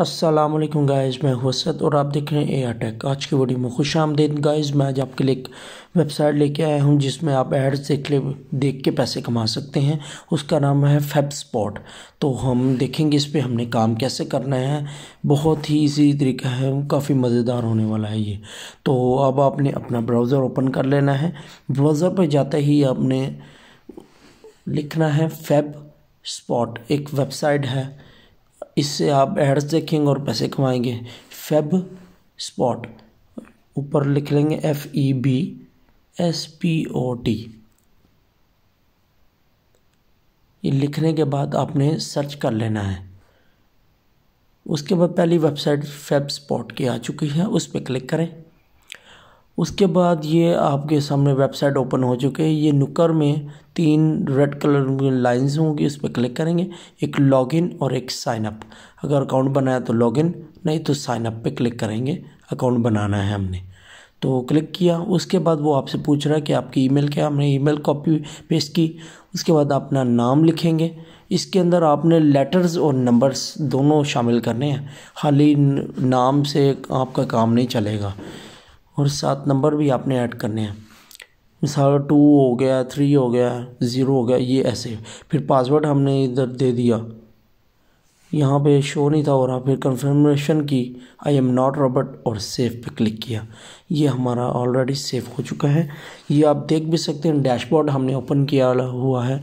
Aslam guys मैं वसत और आप देख रहे हैं ए टेक आज की वीडियो में खुश आमदेद गाइज़ मैं आज आपके लिए एक वेबसाइट लेके आया हूँ जिसमें आप एड्स देख ले देख के पैसे कमा सकते हैं उसका नाम है फैप स्पॉट तो हम देखेंगे इस पर हमने काम कैसे करना है बहुत ही इजी तरीका है काफ़ी मज़ेदार होने वाला है ये तो अब आपने अपना ब्राउज़र ओपन कर लेना है ब्राउज़र पर जाते ही आपने लिखना है फैप स्पॉट एक वेबसाइट है इससे आप एड्स देखेंगे और पैसे कमाएंगे फेब स्पॉट ऊपर लिख लेंगे F E B S P O T ये लिखने के बाद आपने सर्च कर लेना है उसके बाद पहली वेबसाइट फेब स्पॉट की आ चुकी है उस पर क्लिक करें उसके बाद ये आपके सामने वेबसाइट ओपन हो चुके हैं ये नुकर में तीन रेड कलर में लाइंस होंगी इस पर क्लिक करेंगे एक लॉगिन और एक साइन अप अगर अकाउंट बनाया तो लॉगिन नहीं तो साइन अप पे क्लिक करेंगे अकाउंट बनाना है हमने तो क्लिक किया उसके बाद वो आपसे पूछ रहा है कि आपकी ईमेल क्या हमने ईमेल कॉपी पेस्ट की उसके बाद अपना नाम लिखेंगे इसके अंदर आपने लेटर्स और नंबर्स दोनों शामिल करने हैं खाली नाम से आपका काम नहीं चलेगा और सात नंबर भी आपने ऐड करने हैं मिसाल टू हो गया थ्री हो गया ज़ीरो हो गया ये ऐसे फिर पासवर्ड हमने इधर दे दिया यहाँ पे शो नहीं था हो रहा फिर कंफर्मेशन की आई एम नॉट रॉबर्ट और सेफ़ पे क्लिक किया ये हमारा ऑलरेडी सेफ़ हो चुका है ये आप देख भी सकते हैं डैशबोर्ड हमने ओपन किया हुआ है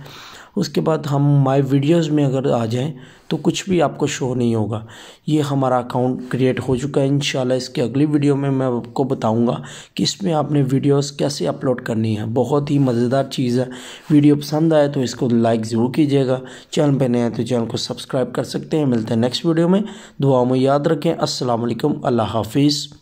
उसके बाद हम माई वीडियोज़ में अगर आ जाएँ तो कुछ भी आपको शो नहीं होगा ये हमारा अकाउंट क्रिएट हो चुका है इंशाल्लाह इसके अगली वीडियो में मैं आपको बताऊंगा कि इसमें आपने वीडियोस कैसे अपलोड करनी है बहुत ही मज़ेदार चीज़ है वीडियो पसंद आए तो इसको लाइक ज़रूर कीजिएगा चैनल पर नए हैं तो चैनल को सब्सक्राइब कर सकते हैं मिलते हैं नेक्स्ट वीडियो में दुआ में याद रखें असलकम अल्लाह हाफिज़